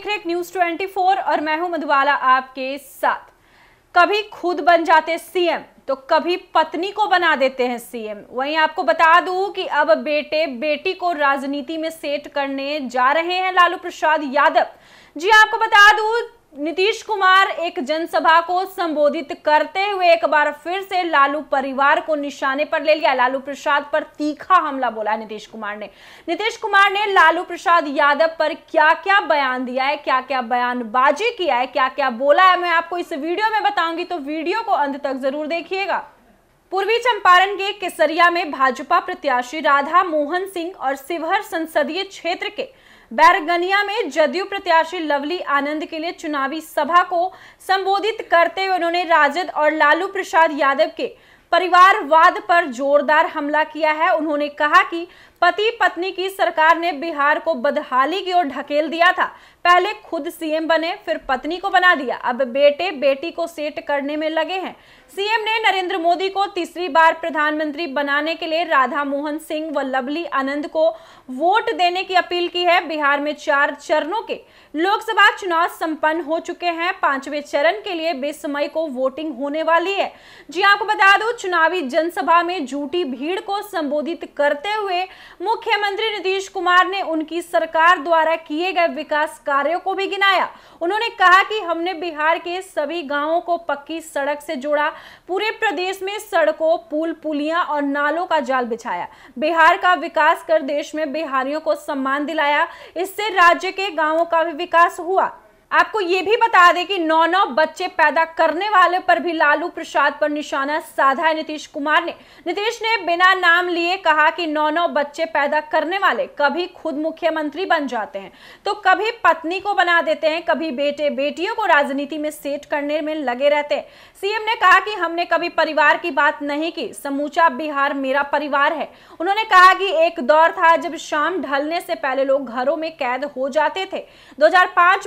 देख रहे न्यूज 24 और मैं हूं मधुबाला आपके साथ कभी खुद बन जाते सीएम तो कभी पत्नी को बना देते हैं सीएम वहीं आपको बता दूं कि अब बेटे बेटी को राजनीति में सेट करने जा रहे हैं लालू प्रसाद यादव जी आपको बता दूं नीतीश कुमार एक जनसभा को संबोधित करते हुए एक बार फिर से लालू परिवार को निशाने पर ले लिया लालू प्रसाद पर तीखा हमला बोला नीतीश कुमार ने नीतीश कुमार ने लालू प्रसाद यादव पर क्या क्या बयान दिया है क्या क्या बयानबाजी किया है क्या क्या बोला है मैं आपको इस वीडियो में बताऊंगी तो वीडियो को अंत तक जरूर देखिएगा पूर्वी चंपारण के केसरिया में भाजपा प्रत्याशी राधा मोहन सिंह और शिवहर संसदीय क्षेत्र के बैरगनिया में जदयू प्रत्याशी लवली आनंद के लिए चुनावी सभा को संबोधित करते हुए उन्होंने राजद और लालू प्रसाद यादव के परिवारवाद पर जोरदार हमला किया है उन्होंने कहा कि पति पत्नी की सरकार ने बिहार को बदहाली की ओर ढकेल दिया था पहले खुद सीएम बने फिर पत्नी को बना दिया अब बेटे बेटी को सेट करने में लगे हैं सीएम ने नरेंद्र मोदी को तीसरी बार प्रधानमंत्री बनाने के लिए राधा मोहन सिंह व लवली आनंद को वोट देने की अपील की है बिहार में चार चरणों के लोकसभा चुनाव संपन्न हो चुके हैं पांचवें चरण के लिए बीस मई को वोटिंग होने वाली है जी आपको बता दो चुनावी जनसभा में झूठी भीड़ को संबोधित करते हुए मुख्यमंत्री नीतीश कुमार ने उनकी सरकार द्वारा किए गए विकास कार्यों को भी गिनाया उन्होंने कहा कि हमने बिहार के सभी गांवों को पक्की सड़क से जोड़ा पूरे प्रदेश में सड़कों पुल पुलिया और नालों का जाल बिछाया बिहार का विकास कर देश में बिहारियों को सम्मान दिलाया इससे राज्य के गाँवों का भी विकास हुआ आपको ये भी बता दें कि नौ नौ बच्चे पैदा करने वाले पर भी लालू प्रसाद पर निशाना साधा है नीतीश कुमार ने नीतीश ने बिना नाम लिए कहा कि नौ नौ बच्चे पैदा करने वाले कभी खुद मुख्यमंत्री बन जाते हैं तो कभी पत्नी को बना देते हैं कभी बेटे बेटियों को राजनीति में सेट करने में लगे रहते हैं सीएम ने कहा कि हमने कभी परिवार की बात नहीं की समूचा बिहार मेरा परिवार है उन्होंने कहा कि एक दौर था जब शाम ढलने से पहले लोग घरों में कैद हो जाते थे दो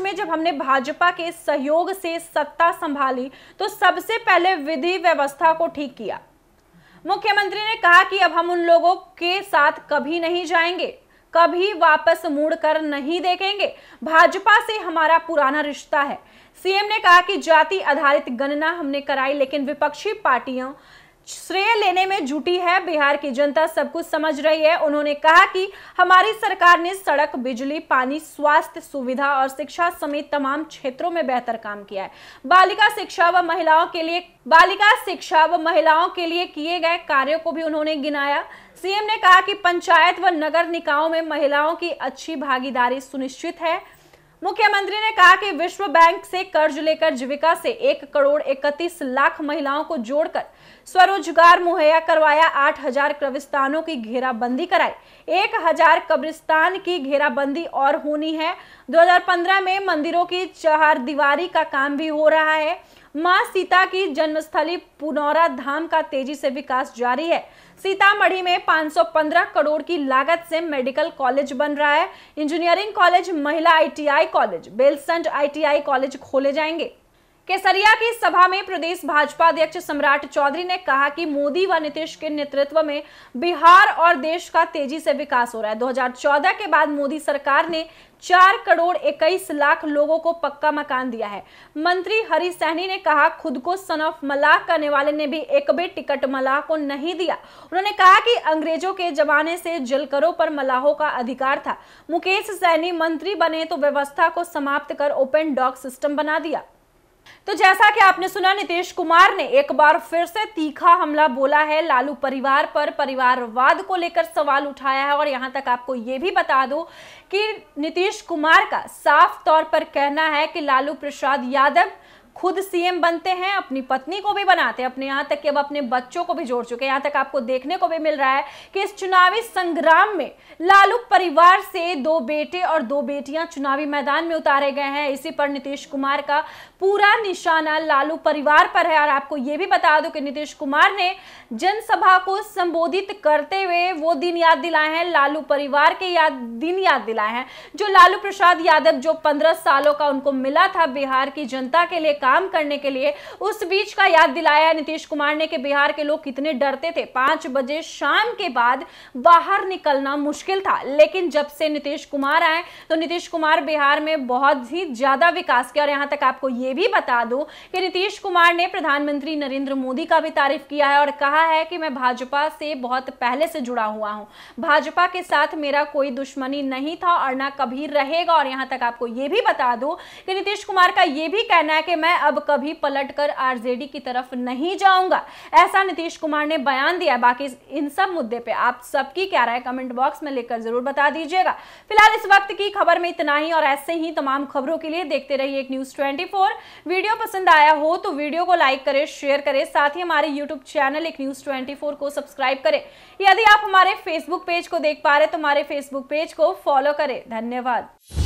में जब हमने भाजपा के सहयोग से सत्ता संभाली तो सबसे पहले विधि व्यवस्था को ठीक किया मुख्यमंत्री ने कहा कि अब हम उन लोगों के साथ कभी नहीं जाएंगे कभी वापस मुड़कर नहीं देखेंगे भाजपा से हमारा पुराना रिश्ता है सीएम ने कहा कि जाति आधारित गणना हमने कराई लेकिन विपक्षी पार्टियों श्रेय लेने में जुटी है बिहार की जनता सब कुछ समझ रही है उन्होंने कहा कि हमारी सरकार ने सड़क बिजली पानी स्वास्थ्य सुविधा और शिक्षा समेत तमाम क्षेत्रों में बेहतर काम किया है बालिका शिक्षा व महिलाओं के लिए बालिका शिक्षा व महिलाओं के लिए किए गए कार्यों को भी उन्होंने गिनाया सीएम ने कहा कि पंचायत व नगर निकायों में महिलाओं की अच्छी भागीदारी सुनिश्चित है मुख्यमंत्री ने कहा कि विश्व बैंक से कर्ज लेकर जीविका से एक करोड़ इकतीस लाख महिलाओं को जोड़कर स्वरोजगार मुहैया करवाया आठ हजार कब्रिस्तानों की घेराबंदी कराई एक हजार कब्रिस्तान की घेराबंदी और होनी है 2015 में मंदिरों की चार दीवारी का काम भी हो रहा है मां सीता की जन्मस्थली पुनौरा धाम का तेजी से विकास जारी है सीतामढ़ी में 515 करोड़ की लागत से मेडिकल कॉलेज बन रहा है इंजीनियरिंग कॉलेज महिला ITI college Belsand ITI college खोले जाएंगे केसरिया की सभा में प्रदेश भाजपा अध्यक्ष सम्राट चौधरी ने कहा कि मोदी व नीतीश के नेतृत्व में बिहार और देश का तेजी से विकास हो रहा है 2014 के बाद मोदी सरकार ने चार करोड़ इक्कीस लाख लोगों को पक्का मकान दिया है मंत्री हरी सहनी ने कहा खुद को सन ऑफ मलाह करने वाले ने भी एक भी टिकट मलाह को नहीं दिया उन्होंने कहा कि अंग्रेजों के जमाने से जलकरों पर मलाहों का अधिकार था मुकेश सहनी मंत्री बने तो व्यवस्था को समाप्त कर ओपन डॉक सिस्टम बना दिया तो जैसा कि आपने सुना नीतीश कुमार ने एक बार फिर से तीखा हमला बोला है लालू परिवार पर परिवारवाद को लेकर सवाल उठाया है और यहां तक आपको ये भी बता दूं कि नीतीश कुमार का साफ तौर पर कहना है कि लालू प्रसाद यादव खुद सीएम बनते हैं अपनी पत्नी को भी बनाते हैं अपने यहां तक कि अब अपने बच्चों को भी जोड़ चुके हैं यहाँ तक आपको देखने को भी मिल रहा है कि इस चुनावी संग्राम में लालू परिवार से दो बेटे और दो बेटियां चुनावी मैदान में उतारे गए हैं इसी पर नीतीश कुमार का पूरा निशाना लालू परिवार पर है और आपको ये भी बता दो कि नीतीश कुमार ने जनसभा को संबोधित करते हुए वो दिन याद दिलाए हैं लालू परिवार के याद दिन याद दिलाए हैं जो लालू प्रसाद यादव जो पंद्रह सालों का उनको मिला था बिहार की जनता के लिए काम करने के लिए उस बीच का याद दिलाया नीतीश कुमार ने कि बिहार के लोग कितने डरते थे पांच बजे शाम के बाद बाहर निकलना मुश्किल था लेकिन जब से नीतीश कुमार आए तो नीतीश कुमार बिहार में बहुत ही ज्यादा विकास किया और यहां तक आपको यह भी बता दूं कि नीतीश कुमार ने प्रधानमंत्री नरेंद्र मोदी का भी तारीफ किया है और कहा है कि मैं भाजपा से बहुत पहले से जुड़ा हुआ हूं भाजपा के साथ मेरा कोई दुश्मनी नहीं था और ना कभी रहेगा और यहां तक आपको यह भी बता दूं कि नीतीश कुमार का यह भी कहना है कि मैं मैं अब कभी पलटकर आरजेडी की तरफ नहीं जाऊंगा ऐसा नीतीश कुमार ने बयान दिया बाकी इन सब मुद्दे पे आप सबकी क्या राय कमेंट बॉक्स में लेकर जरूर बता दीजिएगा फिलहाल इस वक्त की खबर में इतना ही और ऐसे ही तमाम खबरों के लिए देखते रहिए एक न्यूज ट्वेंटी वीडियो पसंद आया हो तो वीडियो को लाइक करे शेयर करे साथ ही हमारे यूट्यूब चैनल एक न्यूज ट्वेंटी को सब्सक्राइब करे यदि आप हमारे फेसबुक पेज को देख पा रहे तो हमारे फेसबुक पेज को फॉलो करें धन्यवाद